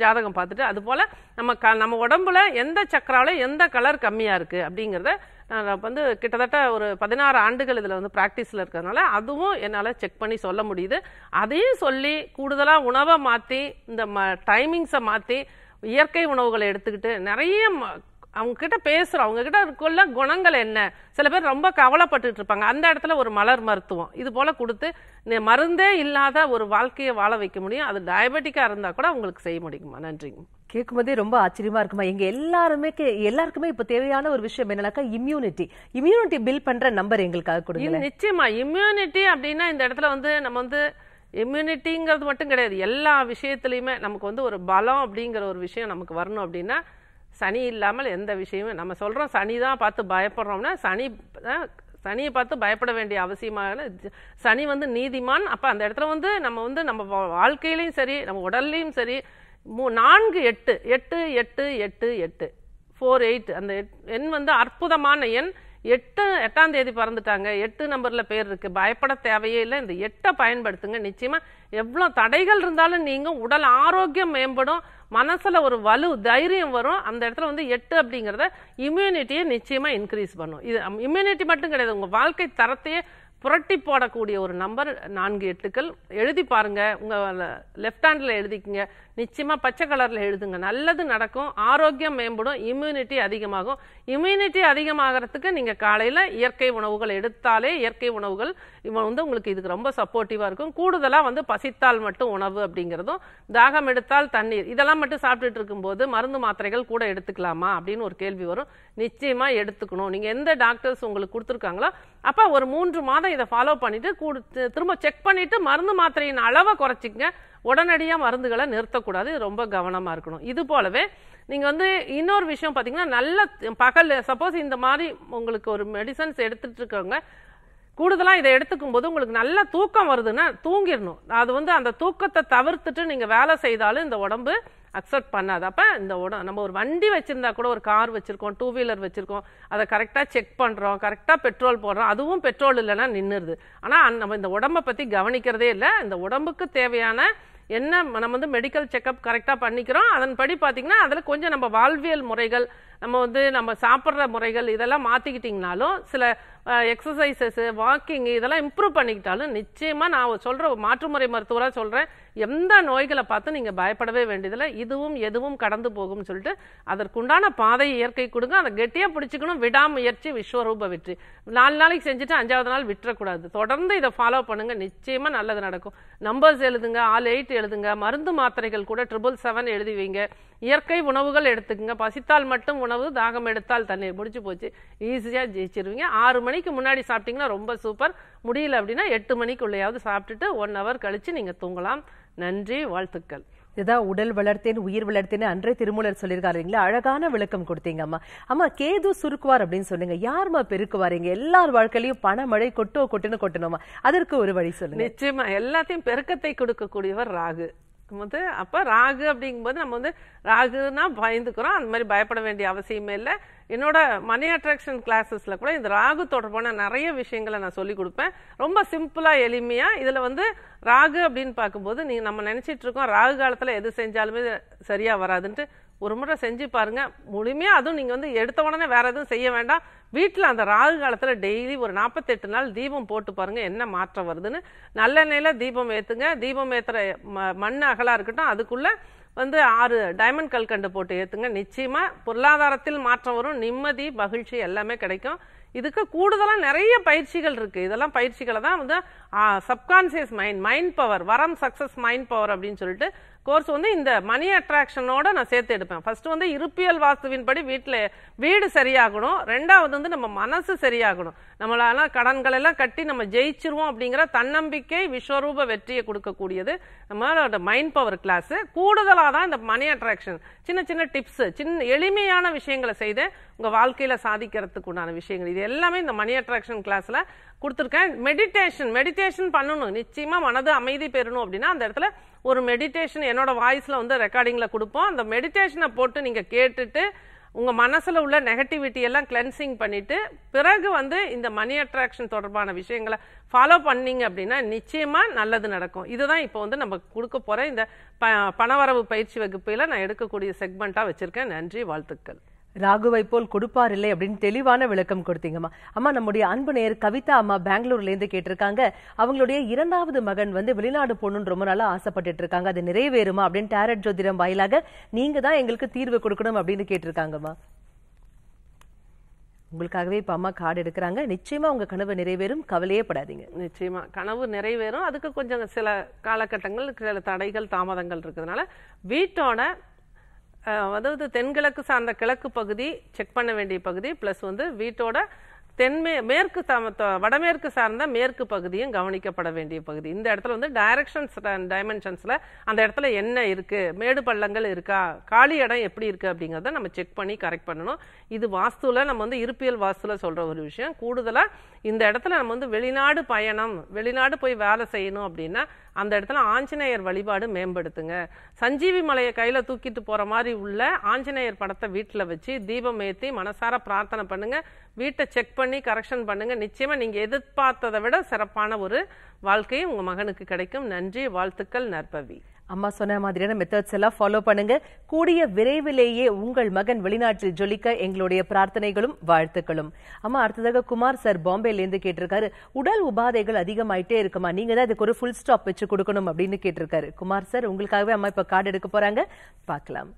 ஜாதகம் பார்த்துட்டு அது போல் நம்ம க நம்ம உடம்புல எந்த சக்கராவில் எந்த கலர் கம்மியாக இருக்குது அப்படிங்கிறத வந்து கிட்டத்தட்ட ஒரு பதினாறு ஆண்டுகள் இதில் வந்து ப்ராக்டிஸில் இருக்கிறதுனால அதுவும் என்னால் செக் பண்ணி சொல்ல முடியுது அதையும் சொல்லி கூடுதலாக உணவை மாற்றி இந்த ம டைமிங்ஸை மாற்றி இயற்கை உணவுகளை எடுத்துக்கிட்டு நிறைய அவங்க கிட்ட பேசுகிறோம் அவங்க கிட்ட இருக்குள்ள குணங்கள் என்ன சில பேர் ரொம்ப கவலைப்பட்டுட்டு இருப்பாங்க அந்த இடத்துல ஒரு மலர் மருத்துவம் இது போல் கொடுத்து மருந்தே இல்லாத ஒரு வாழ்க்கையை வாழ வைக்க முடியும் அது டயபெட்டிக்காக இருந்தால் கூட அவங்களுக்கு செய்ய முடியுமா நன்றிங்க கேட்கும்போதே ரொம்ப ஆச்சரியமா இருக்குமா எங்க எல்லாருமே எல்லாருக்குமே இப்ப தேவையான ஒரு விஷயம் என்னன்னாக்கா இம்யூனிட்டி இம்யூனிட்டி பில் பண்ற நம்பர் எங்களுக்காக கொடுங்க நிச்சயமா இம்யூனிட்டி அப்படின்னா இந்த இடத்துல வந்து நம்ம வந்து இம்யூனிட்டிங்கிறது மட்டும் கிடையாது எல்லா விஷயத்துலையுமே நமக்கு வந்து ஒரு பலம் அப்படிங்கிற ஒரு விஷயம் நமக்கு வரணும் அப்படின்னா சனி இல்லாமல் எந்த விஷயமும் நம்ம சொல்கிறோம் சனி தான் பார்த்து பயப்படுறோம்னா சனி சனியை பார்த்து பயப்பட வேண்டிய அவசியமான சனி வந்து நீதிமான் அப்போ அந்த இடத்துல வந்து நம்ம வந்து நம்ம வாழ்க்கையிலையும் சரி நம்ம உடல்லையும் சரி மூ நான்கு எட்டு எட்டு எட்டு எட்டு எட்டு ஃபோர் எயிட் அந்த எண் வந்து அற்புதமான எண் எட்டு எட்டாம் தேதி பிறந்துட்டாங்க எட்டு நம்பரில் பேர் இருக்குது பயப்பட தேவையே இல்லை இந்த எட்டை பயன்படுத்துங்க நிச்சயமாக எவ்வளோ தடைகள் இருந்தாலும் நீங்கள் உடல் ஆரோக்கியம் மேம்படும் மனசில் ஒரு வலு தைரியம் வரும் அந்த இடத்துல வந்து எட்டு அப்படிங்கிறத இம்யூனிட்டியை நிச்சயமாக இன்க்ரீஸ் பண்ணும் இது இம்யூனிட்டி மட்டும் கிடையாது உங்கள் வாழ்க்கை தரத்தையே புரட்டி போடக்கூடிய ஒரு நம்பர் நான்கு எட்டுக்கள் எழுதி பாருங்கள் உங்கள் லெஃப்ட் ஹேண்டில் எழுதிக்கிங்க நிச்சயமாக பச்சை கலரில் எழுதுங்க நல்லது நடக்கும் ஆரோக்கியம் மேம்படும் இம்யூனிட்டி அதிகமாகும் இம்யூனிட்டி அதிகமாகிறதுக்கு நீங்கள் காலையில் இயற்கை உணவுகள் எடுத்தாலே இயற்கை உணவுகள் இவன் வந்து உங்களுக்கு இதுக்கு ரொம்ப சப்போர்ட்டிவாக இருக்கும் கூடுதலாக வந்து பசித்தால் மட்டும் உணவு அப்படிங்கிறதும் தாகம் எடுத்தால் தண்ணீர் இதெல்லாம் மட்டும் சாப்பிட்டுட்டு இருக்கும்போது மருந்து மாத்திரைகள் கூட எடுத்துக்கலாமா அப்படின்னு ஒரு கேள்வி வரும் நிச்சயமாக எடுத்துக்கணும் நீங்கள் எந்த டாக்டர்ஸ் உங்களுக்கு கொடுத்துருக்காங்களோ அப்போ ஒரு மூன்று மாதம் இதை ஃபாலோ பண்ணிவிட்டு கூடு திரும்ப செக் பண்ணிவிட்டு மருந்து மாத்திரையின் அளவை குறைச்சிக்கங்க உடனடியாக மருந்துகளை நிறுத்தக்கூடாது ரொம்ப கவனமாக இருக்கணும் இது போலவே நீங்கள் வந்து இன்னொரு விஷயம் பார்த்தீங்கன்னா நல்ல பகல் சப்போஸ் இந்த மாதிரி உங்களுக்கு ஒரு மெடிசன்ஸ் எடுத்துகிட்டு இருக்கவங்க கூடுதலாக இதை எடுத்துக்கும் போது உங்களுக்கு நல்ல தூக்கம் வருதுன்னா தூங்கிடணும் அது வந்து அந்த தூக்கத்தை தவிர்த்துட்டு நீங்கள் வேலை செய்தாலும் இந்த உடம்பு அக்செப்ட் பண்ணாது அப்போ இந்த உட நம்ம ஒரு வண்டி வச்சுருந்தா கூட ஒரு கார் வச்சுருக்கோம் டூ வீலர் வச்சுருக்கோம் அதை கரெக்டாக செக் பண்ணுறோம் கரெக்டாக பெட்ரோல் போடுறோம் அதுவும் பெட்ரோல் இல்லைன்னா நின்றுருது ஆனால் நம்ம இந்த உடம்பை பற்றி கவனிக்கிறதே இல்லை இந்த உடம்புக்கு தேவையான என்ன நம்ம வந்து மெடிக்கல் செக்கப் கரெக்டாக பண்ணிக்கிறோம் அதன்படி பார்த்தீங்கன்னா அதில் கொஞ்சம் நம்ம வாழ்வியல் முறைகள் நம்ம வந்து நம்ம சாப்பிட்ற முறைகள் இதெல்லாம் மாற்றிக்கிட்டிங்கனாலும் சில எக்ஸசைசஸ்ஸு வாக்கிங் இதெல்லாம் இம்ப்ரூவ் பண்ணிக்கிட்டாலும் நிச்சயமாக நான் சொல்கிற மாற்றுமுறை மருத்துவராக சொல்கிறேன் எந்த நோய்களை பார்த்து நீங்கள் பயப்படவே வேண்டியதில்லை இதுவும் எதுவும் கடந்து போகும்னு சொல்லிட்டு அதற்குண்டான பாதையை இயற்கை கொடுங்க அதை கெட்டியாக பிடிச்சிக்கணும் விடாமுயற்சி விஸ்வரூப வெற்றி நாலு நாளைக்கு செஞ்சுட்டு அஞ்சாவது நாள் விட்டுறக்கூடாது தொடர்ந்து இதை ஃபாலோ பண்ணுங்கள் நிச்சயமாக நல்லது நடக்கும் நம்பர்ஸ் எழுதுங்க ஆல் எயிட் எழுதுங்க மருந்து மாத்திரைகள் கூட ட்ரிபிள் செவன் எழுதி இயற்கை உணவுகள் எடுத்துக்கோங்க பசித்தால் மட்டும் உணவு தாகம் எடுத்தால் தண்ணீர் பிடிச்சி போச்சு ஈஸியாக ஜெயிச்சிருவீங்க ஆறு மணிக்கு முன்னாடி சாப்பிட்டீங்கன்னா ரொம்ப சூப்பர் முடியல அப்படின்னா எட்டு மணிக்குள்ளேயாவது சாப்பிட்டுட்டு ஒன் ஹவர் கழித்து நீங்கள் தூங்கலாம் நன்றி வாழ்த்துக்கள் இதுதான் உடல் வளர்த்தேன் உயிர் வளர்த்தேன்னு அன்றே திருமூலர் சொல்லியிருக்காரு இல்லைங்களா அழகான விளக்கம் கொடுத்தீங்க அம்மா அம்மா கேது சுருக்குவார் அப்படின்னு சொல்லுங்க யாருமா பெருக்குவாருங்க எல்லார் வாழ்க்கையிலையும் பணமழை கொட்டோ கொட்டுன்னு கொட்டணுமா அதற்கு ஒரு வழி சொல்லுங்க நிச்சயமா எல்லாத்தையும் பெருக்கத்தை கொடுக்கக்கூடியவர் ராகு இருக்கும்போது அப்போ ராகு அப்படிங்கும்போது நம்ம வந்து ராகுனா பயந்துக்கிறோம் அந்த மாதிரி பயப்பட வேண்டிய அவசியமே இல்லை என்னோட மணி அட்ராக்ஷன் கிளாஸஸில் கூட இந்த ராகு தொடர்பான நிறைய விஷயங்களை நான் சொல்லிக் கொடுப்பேன் ரொம்ப சிம்பிளாக எளிமையாக இதில் வந்து ராகு அப்படின்னு பார்க்கும்போது நீங்கள் நம்ம நினச்சிட்டு இருக்கோம் ராகு காலத்தில் எது செஞ்சாலுமே சரியாக வராதுன்ட்டு ஒரு முறை செஞ்சு பாருங்கள் முழுமையாக அதுவும் நீங்கள் வந்து எடுத்த உடனே வேறு எதுவும் செய்ய வேண்டாம் வீட்டில் அந்த ராகு காலத்தில் டெய்லி ஒரு நாற்பத்தெட்டு நாள் தீபம் போட்டு பாருங்கள் என்ன மாற்றம் வருதுன்னு நல்லெண்ணெயில் தீபம் ஏற்றுங்க தீபம் ஏற்றுற ம மண் அகலாக இருக்கட்டும் அதுக்குள்ளே வந்து ஆறு டைமண்ட் கல்கண்டு போட்டு ஏற்றுங்க நிச்சயமாக பொருளாதாரத்தில் மாற்றம் வரும் நிம்மதி மகிழ்ச்சி எல்லாமே கிடைக்கும் இதுக்கு கூடுதலாக நிறைய பயிற்சிகள் இருக்குது இதெல்லாம் பயிற்சிகளை தான் வந்து சப்கான்சியஸ் மைண்ட் மைண்ட் பவர் வரம் சக்ஸஸ் மைண்ட் பவர் அப்படின்னு சொல்லிட்டு கோர்ஸ் வந்து இந்த மணி அட்ராக்ஷனோட நான் சேர்த்து எடுப்பேன் ஃபர்ஸ்ட் வந்து இருப்பியல் வாஸ்துவின்படி வீட்டில் வீடு சரியாகணும் ரெண்டாவது வந்து நம்ம மனசு சரியாகணும் நம்மளால கடன்கள் எல்லாம் கட்டி நம்ம ஜெயிச்சிருவோம் அப்படிங்கிற தன்னம்பிக்கை விஸ்வரூப வெற்றியை கொடுக்கக்கூடியது நம்மளோட மைண்ட் பவர் கிளாஸ் கூடுதலாக தான் இந்த மணி அட்ராக்ஷன் சின்ன சின்ன டிப்ஸ் சின்ன எளிமையான விஷயங்களை செய்து உங்கள் வாழ்க்கையில் சாதிக்கிறதுக்கு உண்டான விஷயங்கள் இது எல்லாமே இந்த மணி அட்ராக்ஷன் கிளாஸில் கொடுத்துருக்கேன் மெடிடேஷன் மெடிடேஷன் பண்ணணும் நிச்சயமாக மனது அமைதி பெறணும் அப்படின்னா அந்த இடத்துல ஒரு மெடிடேஷன் என்னோட வாய்ஸில் வந்து ரெக்கார்டிங்கில் கொடுப்போம் அந்த மெடிடேஷனை போட்டு நீங்கள் கேட்டுட்டு உங்கள் மனசில் உள்ள நெகட்டிவிட்டி எல்லாம் கிளென்சிங் பண்ணிவிட்டு பிறகு வந்து இந்த மணி அட்ராக்ஷன் தொடர்பான விஷயங்களை ஃபாலோ பண்ணீங்க அப்படின்னா நிச்சயமாக நல்லது நடக்கும் இதுதான் இப்போ வந்து நம்ம கொடுக்க போகிற இந்த ப பணவரவு பயிற்சி வகுப்பையில் நான் எடுக்கக்கூடிய செக்மெண்ட்டாக வச்சுருக்கேன் நன்றி வாழ்த்துக்கள் ராகுவை போல் கொடுப்பார் இல்லை அப்படின்னு தெளிவான விளக்கம் கொடுத்தீங்கம்மா அம்மா நம்முடைய அன்பு நேர் கவிதா அம்மா பெங்களூர்லேருந்து கேட்டிருக்காங்க அவங்களுடைய இரண்டாவது மகன் வந்து வெளிநாடு போகணும்னு ரொம்ப நாளாக ஆசைப்பட்டுட்டு இருக்காங்க அது நிறைவேறுமா அப்படின்னு டேரட் ஜோதிடம் வாயிலாக நீங்க தான் எங்களுக்கு தீர்வு கொடுக்கணும் அப்படின்னு கேட்டிருக்காங்கம்மா உங்களுக்காகவே இப்போ அம்மா கார்டு எடுக்கிறாங்க நிச்சயமா உங்க கனவு நிறைவேறும் கவலையே படாதீங்க நிச்சயமா கனவு நிறைவேறும் அதுக்கு கொஞ்சம் சில காலகட்டங்கள் சில தடைகள் தாமதங்கள் இருக்கிறதுனால வீட்டோட அதாவது தென்கிழக்கு சார்ந்த கிழக்கு பகுதி செக் பண்ண வேண்டிய பகுதி ப்ளஸ் வந்து வீட்டோட தென்மே மேற்கு வடமேற்கு சார்ந்த மேற்கு பகுதியும் கவனிக்கப்பட வேண்டிய பகுதி இந்த இடத்துல வந்து டைரக்ஷன்ஸ் டைமென்ஷன்ஸில் அந்த இடத்துல என்ன இருக்குது மேடு பள்ளங்கள் இருக்கா காலி இடம் எப்படி இருக்குது அப்படிங்கிறத நம்ம செக் பண்ணி கரெக்ட் பண்ணணும் இது வாஸ்துவில் நம்ம வந்து இருப்பியல் வாஸ்துவில் சொல்கிற ஒரு விஷயம் கூடுதலாக இந்த இடத்துல நம்ம வந்து வெளிநாடு பயணம் வெளிநாடு போய் வேலை செய்யணும் அப்படின்னா அந்த இடத்துல ஆஞ்சநேயர் வழிபாடு மேம்படுத்துங்க சஞ்சீவி மலையை கையில் தூக்கிட்டு போகிற மாதிரி உள்ள ஆஞ்சநேயர் படத்தை வீட்டில் வச்சு தீபம் ஏற்றி மனசார பிரார்த்தனை பண்ணுங்க வீட்டை செக் பண்ணி கரெக்ஷன் பண்ணுங்க நிச்சயமாக நீங்கள் எதிர்பார்த்ததை விட சிறப்பான ஒரு வாழ்க்கையும் உங்கள் மகனுக்கு கிடைக்கும் நன்றி வாழ்த்துக்கள் நற்பவி அம்மா சொன்ன மாதிரியான மெத்தட்ஸ் எல்லாம் ஃபாலோ பண்ணுங்க கூடிய விரைவிலேயே உங்கள் மகன் வெளிநாட்டில் ஜொலிக்க எங்களுடைய பிரார்த்தனைகளும் வாழ்த்துக்களும் அம்மா அடுத்ததாக குமார் சார் பாம்பேலேருந்து கேட்டிருக்காரு உடல் உபாதைகள் அதிகமாயிட்டே இருக்குமா நீங்க தான் இதுக்கு ஒரு ஃபுல் ஸ்டாப் வச்சு கொடுக்கணும் அப்படின்னு கேட்டிருக்காரு குமார் சார் உங்களுக்காகவே அம்மா இப்ப கார்டு எடுக்க போறாங்க பார்க்கலாம்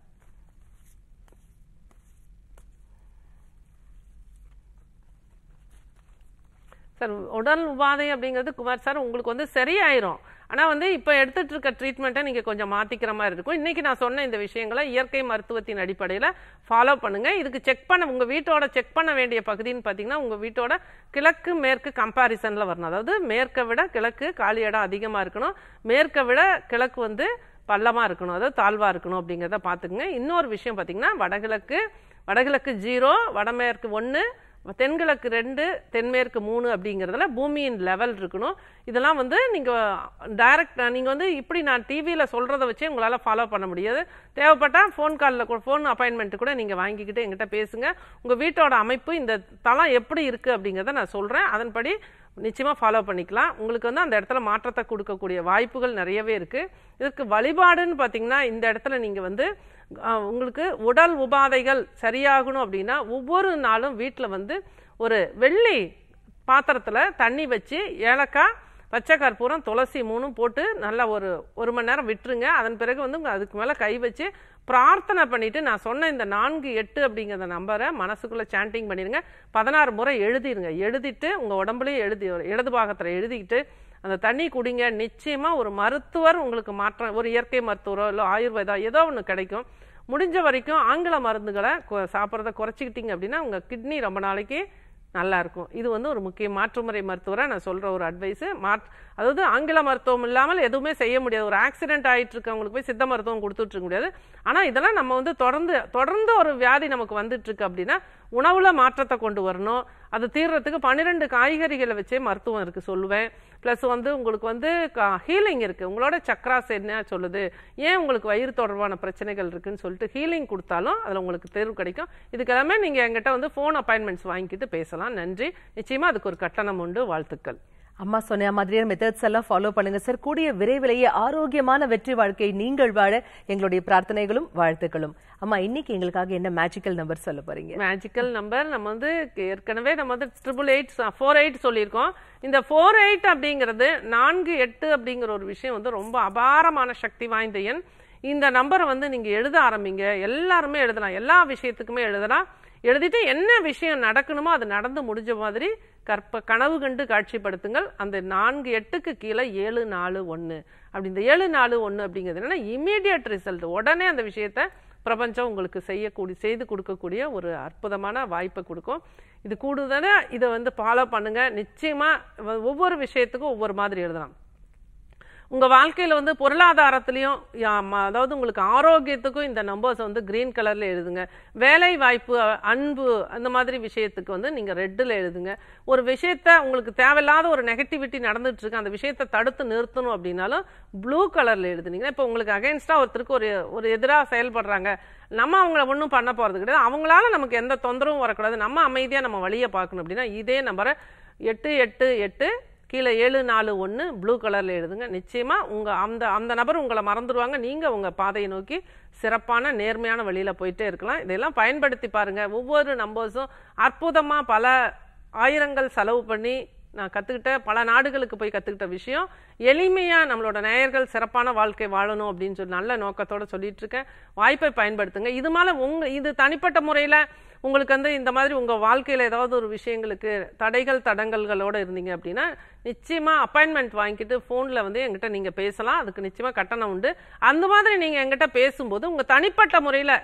சார் உடல் உபாதை அப்படிங்கிறது குமார் சார் உங்களுக்கு வந்து சரியாயிரும் ஆனால் வந்து இப்போ எடுத்துகிட்டு இருக்க ட்ரீட்மெண்ட்டை நீங்கள் கொஞ்சம் மாற்றிக்கிற மாதிரி இருக்கும் இன்றைக்கி நான் சொன்ன இந்த விஷயங்களை இயற்கை மருத்துவத்தின் அடிப்படையில் ஃபாலோ பண்ணுங்கள் இதுக்கு செக் பண்ண உங்கள் வீட்டோட செக் பண்ண வேண்டிய பகுதின்னு பார்த்தீங்கன்னா உங்கள் வீட்டோட கிழக்கு மேற்கு கம்பாரிசனில் வரணும் அதாவது மேற்கை விட கிழக்கு காலி இடம் அதிகமாக இருக்கணும் மேற்கை விட கிழக்கு வந்து பள்ளமாக இருக்கணும் அதாவது தாழ்வாக இருக்கணும் அப்படிங்கிறத பார்த்துக்குங்க இன்னொரு விஷயம் பார்த்தீங்கன்னா வடகிழக்கு வடகிழக்கு ஜீரோ வடமேற்கு ஒன்று தென்கிழக்கு ரெண்டு தென்மேற்கு மூணு அப்படிங்கிறதுல பூமியின் லெவல் இருக்கணும் இதெல்லாம் வந்து நீங்கள் டைரக்ட் நீங்கள் வந்து இப்படி நான் டிவியில் சொல்கிறத வச்சே உங்களால் ஃபாலோ பண்ண முடியாது தேவைப்பட்டால் ஃபோன் காலில் கூட ஃபோன் அப்பாயின்மெண்ட் கூட நீங்கள் வாங்கிக்கிட்டு எங்கிட்ட பேசுங்க உங்கள் வீட்டோட அமைப்பு இந்த தளம் எப்படி இருக்குது அப்படிங்கிறத நான் சொல்கிறேன் அதன்படி நிச்சயமாக ஃபாலோ பண்ணிக்கலாம் உங்களுக்கு வந்து அந்த இடத்துல மாற்றத்தை கொடுக்கக்கூடிய வாய்ப்புகள் நிறையவே இருக்குது இதுக்கு வழிபாடுன்னு பார்த்தீங்கன்னா இந்த இடத்துல நீங்கள் வந்து உங்களுக்கு உடல் உபாதைகள் சரியாகணும் அப்படின்னா ஒவ்வொரு நாளும் வீட்டில் வந்து ஒரு வெள்ளி பாத்திரத்தில் தண்ணி வச்சு ஏலக்காய் பச்சை கற்பூரம் துளசி மூணும் போட்டு நல்லா ஒரு ஒரு மணி நேரம் விட்டுருங்க அதன் பிறகு வந்து அதுக்கு மேலே கை வச்சு பிரார்த்தனை பண்ணிவிட்டு நான் சொன்ன இந்த நான்கு எட்டு அப்படிங்கிறத நம்பரை மனசுக்குள்ளே சாண்டிங் பண்ணிடுங்க பதினாறு முறை எழுதிடுங்க எழுதிட்டு உங்கள் உடம்புலேயும் எழுதி இடது பாகத்தில் எழுதிக்கிட்டு அந்த தண்ணி குடிங்க நிச்சயமாக ஒரு மருத்துவர் உங்களுக்கு மாற்றம் ஒரு இயற்கை மருத்துவரோ இல்லை ஆயுர்வேதா ஏதோ ஒன்று கிடைக்கும் முடிஞ்ச வரைக்கும் ஆங்கில மருந்துகளை சாப்பிட்றத குறைச்சிக்கிட்டிங்க அப்படின்னா உங்கள் கிட்னி ரொம்ப நாளைக்கு நல்லாயிருக்கும் இது வந்து ஒரு முக்கிய மாற்றுமுறை மருத்துவராக நான் சொல்கிற ஒரு அட்வைஸு மாற் அதாவது ஆங்கில மருத்துவம் இல்லாமல் எதுவுமே செய்ய முடியாது ஒரு ஆக்சிடென்ட் ஆகிட்டு இருக்கவங்களுக்கு போய் சித்த மருத்துவம் கொடுத்துட்ருக்க முடியாது ஆனால் இதெல்லாம் நம்ம வந்து தொடர்ந்து தொடர்ந்து ஒரு வியாதி நமக்கு வந்துட்டுருக்கு அப்படின்னா உணவில் மாற்றத்தை கொண்டு வரணும் அது தீர்றதுக்கு பன்னிரெண்டு காய்கறிகளை வச்சே மருத்துவம் இருக்குது சொல்லுவேன் ப்ளஸ் வந்து உங்களுக்கு வந்து ஹீலிங் இருக்குது உங்களோட சக்ராஸ் என்ன சொல்லுது ஏன் உங்களுக்கு வயிறு தொடர்பான பிரச்சனைகள் இருக்குதுன்னு சொல்லிட்டு ஹீலிங் கொடுத்தாலும் அதில் உங்களுக்கு தேர்வு கிடைக்கும் இதுக்கெல்லாமே நீங்கள் எங்கிட்ட வந்து ஃபோன் அப்பாயின்மெண்ட்ஸ் வாங்கிக்கிட்டு பேசலாம் நன்றி நிச்சயமாக அதுக்கு ஒரு கட்டணம் உண்டு வாழ்த்துக்கள் அம்மா சொன்ன மாதிரியே மெத்தட்ஸ் எல்லாம் ஃபாலோ பண்ணுங்க சார் கூடிய விரைவிலேயே ஆரோக்கியமான வெற்றி வாழ்க்கை நீங்கள் வாழ எங்களுடைய பிரார்த்தனைகளும் வாழ்த்துக்களும் அம்மா இன்னைக்கு எங்களுக்காக என்ன மேஜிக்கல் நம்பர் சொல்ல போறீங்க மேஜிக்கல் நம்பர் நம்ம வந்து ஏற்கனவே நம்ம வந்து ட்ரிபிள் எயிட் ஃபோர் எயிட் சொல்லியிருக்கோம் இந்த ஃபோர் எயிட் அப்படிங்கிறது நான்கு எட்டு அப்படிங்கிற ஒரு விஷயம் வந்து ரொம்ப அபாரமான சக்தி வாய்ந்த எண் இந்த நம்பரை வந்து நீங்கள் எழுத ஆரம்பிங்க எல்லாருமே எழுதலாம் எல்லா விஷயத்துக்குமே எழுதலாம் எழுதிட்டு என்ன விஷயம் நடக்கணுமோ அது நடந்து முடிஞ்ச மாதிரி கற்ப கனவு கண்டு காட்சிப்படுத்துங்கள் அந்த நான்கு எட்டுக்கு கீழே ஏழு நாலு ஒன்று அப்படி இந்த ஏழு நாலு ஒன்று அப்படிங்கிறது என்னென்னா இமீடியட் ரிசல்ட் உடனே அந்த விஷயத்த பிரபஞ்சம் உங்களுக்கு செய்யக்கூடிய செய்து கொடுக்கக்கூடிய ஒரு அற்புதமான வாய்ப்பை கொடுக்கும் இது கூடுதலாக இதை வந்து ஃபாலோ பண்ணுங்கள் நிச்சயமாக ஒவ்வொரு விஷயத்துக்கும் ஒவ்வொரு மாதிரி எழுதலாம் உங்கள் வாழ்க்கையில் வந்து பொருளாதாரத்துலேயும் அதாவது உங்களுக்கு ஆரோக்கியத்துக்கும் இந்த நம்பர்ஸ் வந்து க்ரீன் கலரில் எழுதுங்க வேலை வாய்ப்பு அன்பு அந்த மாதிரி விஷயத்துக்கு வந்து நீங்கள் ரெட்டில் எழுதுங்க ஒரு விஷயத்த உங்களுக்கு தேவையில்லாத ஒரு நெகட்டிவிட்டி நடந்துகிட்ருக்கு அந்த விஷயத்தை தடுத்து நிறுத்தணும் அப்படின்னாலும் ப்ளூ கலரில் எழுதுனீங்கன்னா இப்போ உங்களுக்கு அகேன்ஸ்டாக ஒருத்தருக்கு ஒரு ஒரு எதிராக செயல்படுறாங்க நம்ம அவங்கள ஒன்றும் பண்ண போகிறது கிடையாது அவங்களால நமக்கு எந்த தொந்தரவும் வரக்கூடாது நம்ம அமைதியாக நம்ம வழியை பார்க்கணும் அப்படின்னா இதே நம்பரை எட்டு எட்டு எட்டு கீழே ஏழு நாலு ஒன்று ப்ளூ கலரில் எழுதுங்க நிச்சயமாக உங்கள் அந்த அந்த நபர் உங்களை மறந்துடுவாங்க நீங்கள் உங்கள் பாதையை நோக்கி சிறப்பான நேர்மையான வழியில் போயிட்டே இருக்கலாம் இதெல்லாம் பயன்படுத்தி பாருங்கள் ஒவ்வொரு நம்பர்ஸும் அற்புதமாக பல ஆயிரங்கள் செலவு பண்ணி நான் கற்றுக்கிட்ட பல நாடுகளுக்கு போய் கற்றுக்கிட்ட விஷயம் எளிமையாக நம்மளோட நேயர்கள் சிறப்பான வாழ்க்கை வாழணும் அப்படின்னு சொல்லி நல்ல நோக்கத்தோடு சொல்லிகிட்ருக்கேன் வாய்ப்பை பயன்படுத்துங்க இது மேலே உங்கள் இது தனிப்பட்ட முறையில் உங்களுக்கு வந்து இந்த மாதிரி உங்கள் வாழ்க்கையில் ஏதாவது ஒரு விஷயங்களுக்கு தடைகள் தடங்கல்களோடு இருந்தீங்க அப்படின்னா நிச்சயமாக அப்பாயின்மெண்ட் வாங்கிட்டு ஃபோனில் வந்து எங்கிட்ட நீங்கள் பேசலாம் அதுக்கு நிச்சயமாக கட்டணம் உண்டு அந்த மாதிரி நீங்கள் எங்கிட்ட பேசும்போது உங்கள் தனிப்பட்ட முறையில்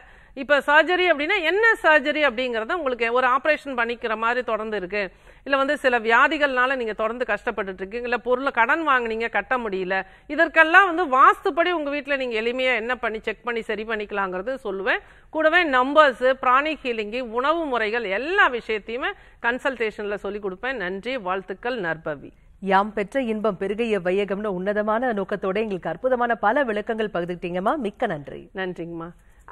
இப்போ சர்ஜரி அப்படின்னா என்ன சர்ஜரி அப்படிங்கிறத உங்களுக்கு ஒரு ஆப்ரேஷன் பண்ணிக்கிற மாதிரி தொடர்ந்து இருக்குது இல்லை வந்து சில வியாதிகள்னால நீங்கள் தொடர்ந்து கஷ்டப்பட்டுட்டு இருக்கீங்க இல்லை பொருளை கடன் வாங்கினீங்க கட்ட முடியல இதற்கெல்லாம் வந்து வாஸ்துப்படி உங்கள் வீட்டில் நீங்கள் எளிமையாக என்ன பண்ணி செக் பண்ணி சரி பண்ணிக்கலாங்கிறது சொல்லுவேன் கூடவே நம்பர்ஸு பிராணி ஹீலிங்கு உணவு முறைகள் எல்லா விஷயத்தையுமே கன்சல்டேஷனில் சொல்லிக் கொடுப்பேன் நன்றி வாழ்த்துக்கள் நற்பவி யாம் பெற்ற இன்பம் பெருகைய வையகம்னு உன்னதமான நோக்கத்தோட எங்களுக்கு அற்புதமான பல விளக்கங்கள் பகிர்ந்துட்டீங்கம்மா மிக்க நன்றி நன்றிங்கம்மா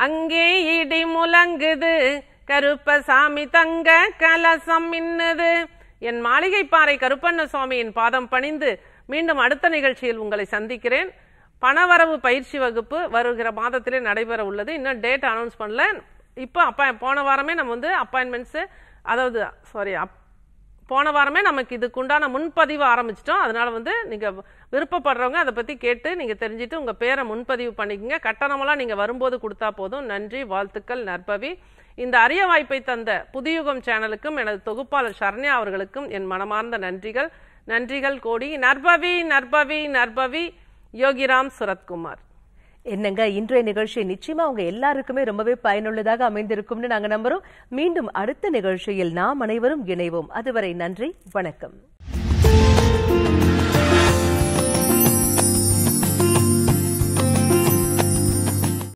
அங்கே இடி முழங்குது கருப்பசாமி தங்க கலசம் மின்னது என் மாளிகைப்பாறை கருப்பண்ண சுவாமியின் பாதம் பணிந்து மீண்டும் அடுத்த நிகழ்ச்சியில் உங்களை சந்திக்கிறேன் பணவரவு பயிற்சி வகுப்பு வருகிற மாதத்திலே நடைபெற உள்ளது இன்னும் டேட் அனௌன்ஸ் பண்ணல இப்போ அப்பா போன வாரமே நம்ம வந்து அப்பாயின்மெண்ட்ஸு அதாவது சாரி அப் போன வாரமே நமக்கு இதுக்குண்டான முன்பதிவு ஆரம்பிச்சிட்டோம் அதனால் வந்து நீங்கள் விருப்பப்படுறவங்க அதை பற்றி கேட்டு நீங்கள் தெரிஞ்சுட்டு உங்கள் பேரை முன்பதிவு பண்ணிக்கோங்க கட்டணமெல்லாம் நீங்கள் வரும்போது கொடுத்தா போதும் நன்றி வாழ்த்துக்கள் நற்பவி இந்த அரிய வாய்ப்பை தந்த புதியுகம் சேனலுக்கும் எனது தொகுப்பாளர் சரண்யா அவர்களுக்கும் என் மனமார்ந்த நன்றிகள் நன்றிகள் கோடி நர்பவி நர்பவி நர்பவி யோகிராம் சுரத்குமார் என்னங்க இன்றைய நிகழ்ச்சி நிச்சயமா அவங்க எல்லாருக்குமே ரொம்பவே பயனுள்ளதாக அமைந்திருக்கும்னு நாங்க நம்புறோம் மீண்டும் அடுத்த நிகழ்ச்சியில் நாம் அனைவரும் இணைவோம் அதுவரை நன்றி வணக்கம்